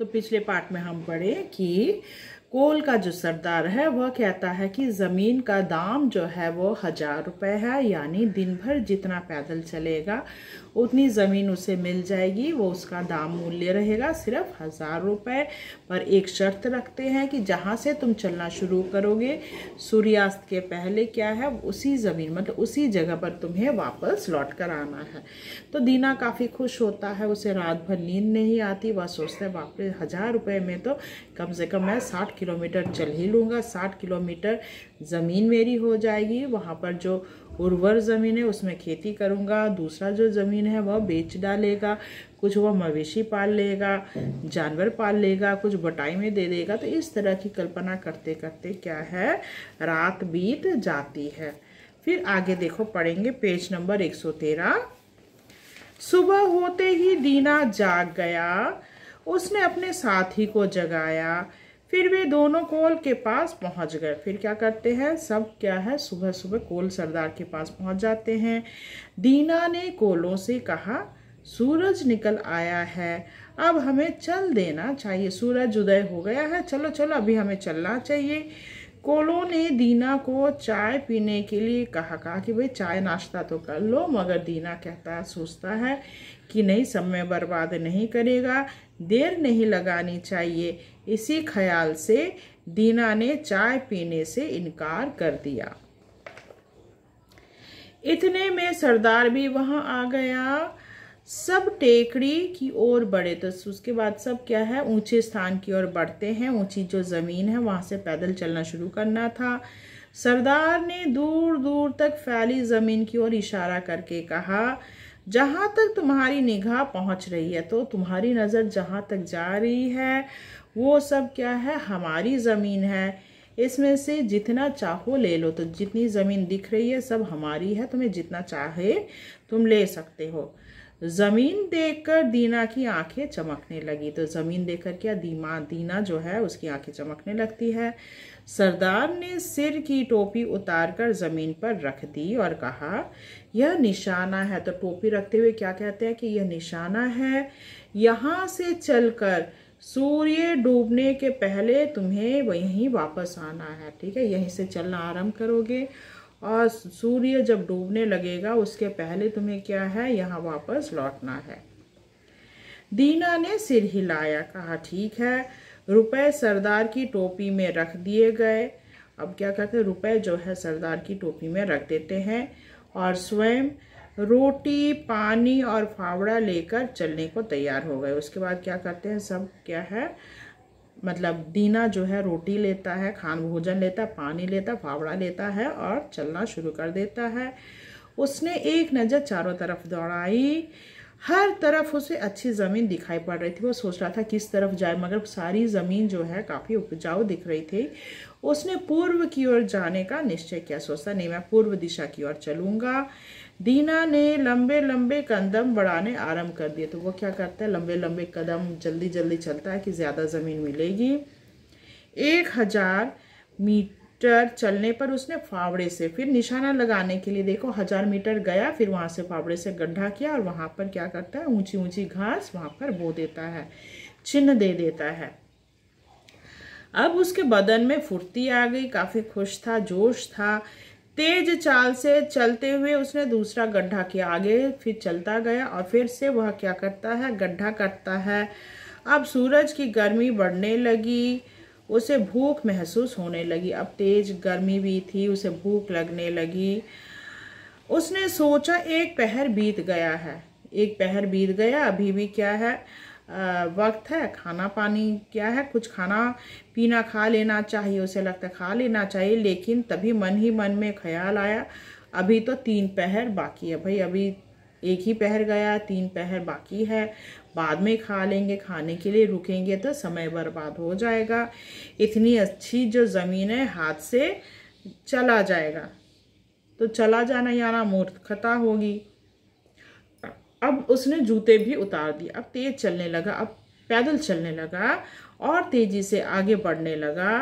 तो पिछले पार्ट में हम पढ़े कि कोल का जो सरदार है वह कहता है कि ज़मीन का दाम जो है वो हज़ार रुपये है यानी दिन भर जितना पैदल चलेगा उतनी ज़मीन उसे मिल जाएगी वो उसका दाम मूल्य रहेगा सिर्फ हज़ार रुपये पर एक शर्त रखते हैं कि जहाँ से तुम चलना शुरू करोगे सूर्यास्त के पहले क्या है उसी ज़मीन मतलब उसी जगह पर तुम्हें वापस लौट कर आना है तो दीना काफ़ी खुश होता है उसे रात भर नींद नहीं आती वह सोचते हैं वापस हज़ार रुपये में तो कम से कम मैं साठ किलोमीटर चल ही लूँगा साठ किलोमीटर ज़मीन मेरी हो जाएगी वहाँ पर जो उर्वर ज़मीन है उसमें खेती करूँगा दूसरा जो ज़मीन है वह बेच डालेगा कुछ वह मवेशी पाल लेगा जानवर पाल लेगा कुछ बटाई में दे देगा तो इस तरह की कल्पना करते करते क्या है रात बीत जाती है फिर आगे देखो पढ़ेंगे पेज नंबर 113 सुबह होते ही दीना जाग गया उसने अपने साथी को जगाया फिर वे दोनों कोल के पास पहुंच गए फिर क्या करते हैं सब क्या है सुबह सुबह कोल सरदार के पास पहुंच जाते हैं दीना ने कोलों से कहा सूरज निकल आया है अब हमें चल देना चाहिए सूरज उदय हो गया है चलो चलो अभी हमें चलना चाहिए कोलो ने दीना को चाय पीने के लिए कहा कहा कि भाई चाय नाश्ता तो कर लो मगर दीना कहता है सोचता है कि नहीं समय बर्बाद नहीं करेगा देर नहीं लगानी चाहिए इसी ख्याल से दीना ने चाय पीने से इनकार कर दिया इतने में सरदार भी वहाँ आ गया सब टेकड़ी की ओर बढ़े तो उसके बाद सब क्या है ऊंचे स्थान की ओर बढ़ते हैं ऊंची जो ज़मीन है वहां से पैदल चलना शुरू करना था सरदार ने दूर दूर तक फैली ज़मीन की ओर इशारा करके कहा जहाँ तक तुम्हारी निगाह पहुँच रही है तो तुम्हारी नज़र जहाँ तक जा रही है वो सब क्या है हमारी ज़मीन है इसमें से जितना चाहो ले लो तो जितनी ज़मीन दिख रही है सब हमारी है तुम्हें जितना चाहे तुम ले सकते हो ज़मीन देखकर दीना की आंखें चमकने लगी तो ज़मीन देखकर क्या दीमा दीना जो है उसकी आंखें चमकने लगती है सरदार ने सिर की टोपी उतारकर ज़मीन पर रख दी और कहा यह निशाना है तो टोपी रखते हुए क्या कहते हैं कि यह निशाना है यहाँ से चलकर सूर्य डूबने के पहले तुम्हें वहीं वापस आना है ठीक है यहीं से चलना आरम्भ करोगे और सूर्य जब डूबने लगेगा उसके पहले तुम्हें क्या है यहाँ वापस लौटना है दीना ने सिर हिलाया कहा ठीक है रुपए सरदार की टोपी में रख दिए गए अब क्या करते हैं रुपए जो है सरदार की टोपी में रख देते हैं और स्वयं रोटी पानी और फावड़ा लेकर चलने को तैयार हो गए उसके बाद क्या करते हैं सब क्या है मतलब दीना जो है रोटी लेता है खान भोजन लेता है पानी लेता है फावड़ा लेता है और चलना शुरू कर देता है उसने एक नज़र चारों तरफ दौड़ाई हर तरफ उसे अच्छी ज़मीन दिखाई पड़ रही थी वो सोच रहा था किस तरफ जाए मगर सारी ज़मीन जो है काफ़ी उपजाऊ दिख रही थी उसने पूर्व की ओर जाने का निश्चय किया सोचता नहीं मैं पूर्व दिशा की ओर चलूँगा दीना ने लंबे लंबे कदम बढ़ाने आरंभ कर दिए तो वो क्या करता है लंबे लंबे कदम जल्दी जल्दी चलता है कि ज़्यादा ज़मीन मिलेगी एक हज़ार मीटर चलने पर उसने फावड़े से फिर निशाना लगाने के लिए देखो हज़ार मीटर गया फिर वहाँ से फावड़े से गड्ढा किया और वहाँ पर क्या करता है ऊंची ऊंची घास वहाँ पर बो देता है चिन्ह दे देता है अब उसके बदन में फुर्ती आ गई काफ़ी खुश था जोश था तेज चाल से चलते हुए उसने दूसरा गड्ढा किया आगे फिर चलता गया और फिर से वह क्या करता है गड्ढा करता है अब सूरज की गर्मी बढ़ने लगी उसे भूख महसूस होने लगी अब तेज गर्मी भी थी उसे भूख लगने लगी उसने सोचा एक पहर बीत गया है एक पहर बीत गया अभी भी क्या है वक्त है खाना पानी क्या है कुछ खाना पीना खा लेना चाहिए उसे लगता है खा लेना चाहिए लेकिन तभी मन ही मन में ख्याल आया अभी तो तीन पहर बाकी है भाई अभी एक ही पहर गया तीन पहर बाकी है बाद में खा लेंगे खाने के लिए रुकेंगे तो समय बर्बाद हो जाएगा इतनी अच्छी जो ज़मीन है हाथ से चला जाएगा तो चला जाना याना मूर्खता होगी अब उसने जूते भी उतार दिए अब तेज चलने लगा अब पैदल चलने लगा और तेज़ी से आगे बढ़ने लगा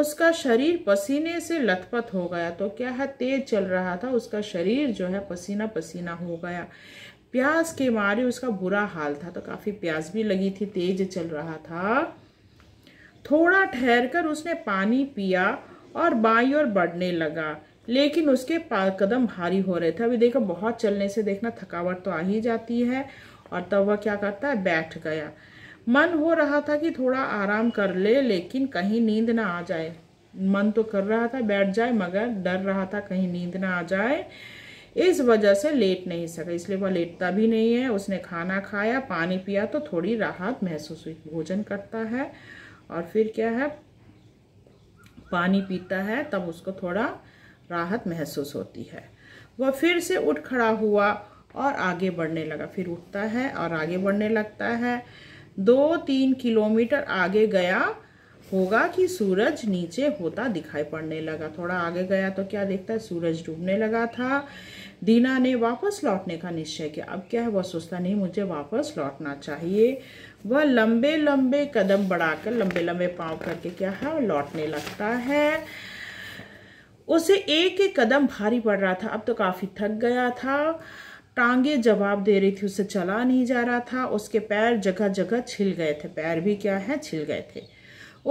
उसका शरीर पसीने से लथपथ हो गया तो क्या है तेज चल रहा था उसका शरीर जो है पसीना पसीना हो गया प्यास के मारे उसका बुरा हाल था तो काफ़ी प्यास भी लगी थी तेज चल रहा था थोड़ा ठहर कर उसने पानी पिया और बाई और बढ़ने लगा लेकिन उसके कदम भारी हो रहे थे अभी देखो बहुत चलने से देखना थकावट तो आ ही जाती है और तब वह क्या करता है बैठ गया मन हो रहा था कि थोड़ा आराम कर ले लेकिन कहीं नींद ना आ जाए मन तो कर रहा था बैठ जाए मगर डर रहा था कहीं नींद ना आ जाए इस वजह से लेट नहीं सका इसलिए वह लेटता भी नहीं है उसने खाना खाया पानी पिया तो थोड़ी राहत महसूस हुई भोजन करता है और फिर क्या है पानी पीता है तब उसको थोड़ा राहत महसूस होती है वह फिर से उठ खड़ा हुआ और आगे बढ़ने लगा फिर उठता है और आगे बढ़ने लगता है दो तीन किलोमीटर आगे गया होगा कि सूरज नीचे होता दिखाई पड़ने लगा थोड़ा आगे गया तो क्या देखता है सूरज डूबने लगा था दीना ने वापस लौटने का निश्चय किया अब क्या है वह सोचता नहीं मुझे वापस लौटना चाहिए वह लंबे लंबे कदम बढ़ाकर लंबे लंबे पाँव करके क्या है लौटने लगता है उसे एक एक कदम भारी पड़ रहा था अब तो काफ़ी थक गया था टांगे जवाब दे रही थी उसे चला नहीं जा रहा था उसके पैर जगह जगह छिल गए थे पैर भी क्या है छिल गए थे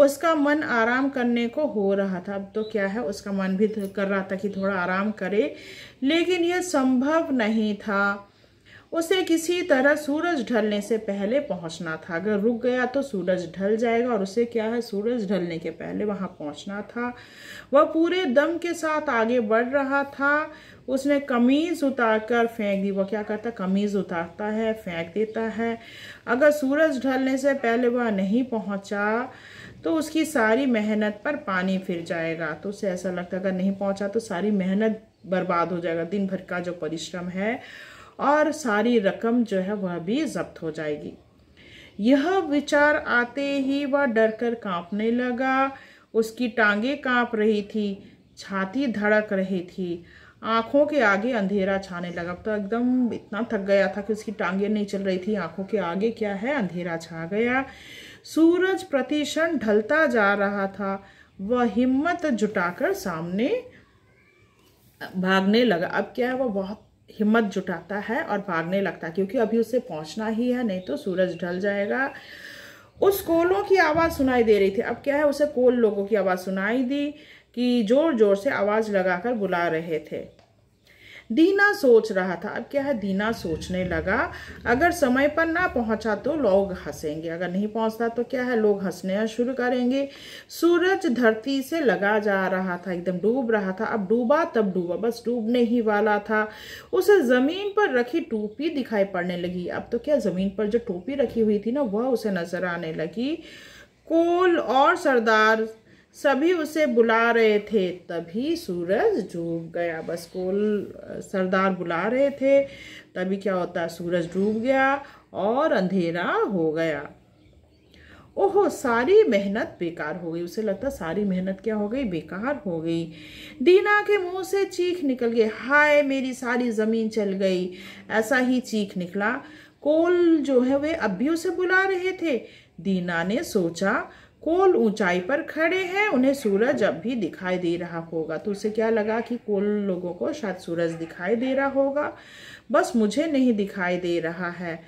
उसका मन आराम करने को हो रहा था अब तो क्या है उसका मन भी तो कर रहा था कि थोड़ा आराम करे लेकिन यह संभव नहीं था उसे किसी तरह सूरज ढलने से पहले पहुंचना था अगर रुक गया तो सूरज ढल जाएगा और उसे क्या है सूरज ढलने के पहले वहां पहुंचना था वह पूरे दम के साथ आगे बढ़ रहा था उसने कमीज़ उतार कर फेंक दी वह क्या करता कमीज़ उतारता है फेंक देता है अगर सूरज ढलने से पहले वह नहीं पहुंचा तो उसकी सारी मेहनत पर पानी फिर जाएगा तो उसे ऐसा लगता अगर नहीं पहुँचा तो सारी मेहनत बर्बाद हो जाएगा दिन भर का जो परिश्रम है और सारी रकम जो है वह भी जब्त हो जाएगी यह विचार आते ही वह डरकर कांपने लगा उसकी टांगे कांप रही थी छाती धड़क रही थी आँखों के आगे अंधेरा छाने लगा तो एकदम इतना थक गया था कि उसकी टांगें नहीं चल रही थी आँखों के आगे क्या है अंधेरा छा गया सूरज प्रतिक्षण ढलता जा रहा था वह हिम्मत जुटाकर सामने भागने लगा अब क्या है वह बहुत हिम्मत जुटाता है और भागने लगता है क्योंकि अभी उसे पहुंचना ही है नहीं तो सूरज ढल जाएगा उस कोलों की आवाज़ सुनाई दे रही थी अब क्या है उसे कोल लोगों की आवाज़ सुनाई दी कि जोर जोर से आवाज़ लगाकर बुला रहे थे दीना सोच रहा था अब क्या है दीना सोचने लगा अगर समय पर ना पहुंचा तो लोग हंसेंगे अगर नहीं पहुंचता तो क्या है लोग हंसने शुरू करेंगे सूरज धरती से लगा जा रहा था एकदम डूब रहा था अब डूबा तब डूबा बस डूबने ही वाला था उसे ज़मीन पर रखी टोपी दिखाई पड़ने लगी अब तो क्या ज़मीन पर जो टोपी रखी हुई थी ना वह उसे नजर आने लगी कोल और सरदार सभी उसे बुला रहे थे तभी सूरज डूब गया बस कोल सरदार बुला रहे थे तभी क्या होता सूरज डूब गया और अंधेरा हो गया ओहो सारी मेहनत बेकार हो गई उसे लगता सारी मेहनत क्या हो गई बेकार हो गई दीना के मुंह से चीख निकल गई हाय मेरी सारी ज़मीन चल गई ऐसा ही चीख निकला कोल जो है वे अब भी उसे बुला रहे थे दीना ने सोचा कोल ऊंचाई पर खड़े हैं उन्हें सूरज अब भी दिखाई दे रहा होगा तो उसे क्या लगा कि कोल लोगों को शायद सूरज दिखाई दे रहा होगा बस मुझे नहीं दिखाई दे रहा है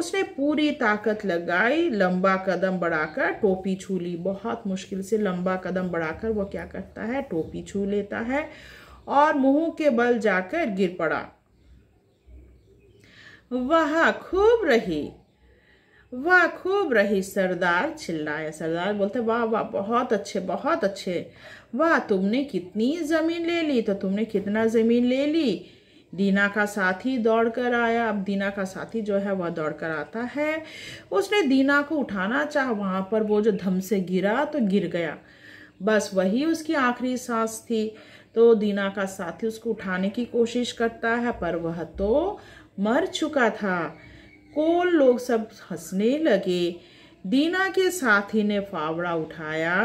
उसने पूरी ताकत लगाई लंबा कदम बढ़ाकर टोपी छू ली बहुत मुश्किल से लंबा कदम बढ़ाकर वो क्या करता है टोपी छू लेता है और मुंह के बल जाकर गिर पड़ा वह खूब रही वाह खूब रही सरदार चिल्लाया सरदार बोलते वाह वाह बहुत अच्छे बहुत अच्छे वाह तुमने कितनी ज़मीन ले ली तो तुमने कितना ज़मीन ले ली दीना का साथी दौड़ कर आया अब दीना का साथी जो है वह दौड़ कर आता है उसने दीना को उठाना चाह वहाँ पर वो जो धम से गिरा तो गिर गया बस वही उसकी आखिरी सांस थी तो दीना का साथी उसको उठाने की कोशिश करता है पर वह तो मर चुका था कोल लोग सब हंसने लगे दीना के साथी ने फावड़ा उठाया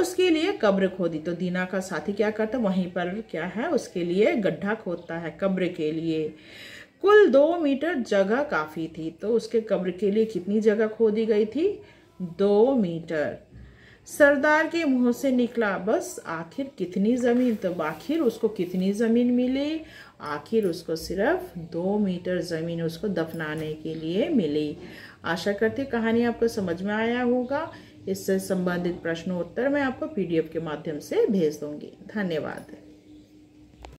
उसके लिए कब्र खोदी तो दीना का साथी क्या करता वहीं पर क्या है उसके लिए गड्ढा खोदता है कब्र के लिए कुल दो मीटर जगह काफ़ी थी तो उसके कब्र के लिए कितनी जगह खोदी गई थी दो मीटर सरदार के मुंह से निकला बस आखिर कितनी ज़मीन तो आखिर उसको कितनी ज़मीन मिली आखिर उसको सिर्फ दो मीटर ज़मीन उसको दफनाने के लिए मिली आशा करते कहानी आपको समझ में आया होगा इससे संबंधित प्रश्नोत्तर मैं आपको पीडीएफ के माध्यम से भेज दूंगी धन्यवाद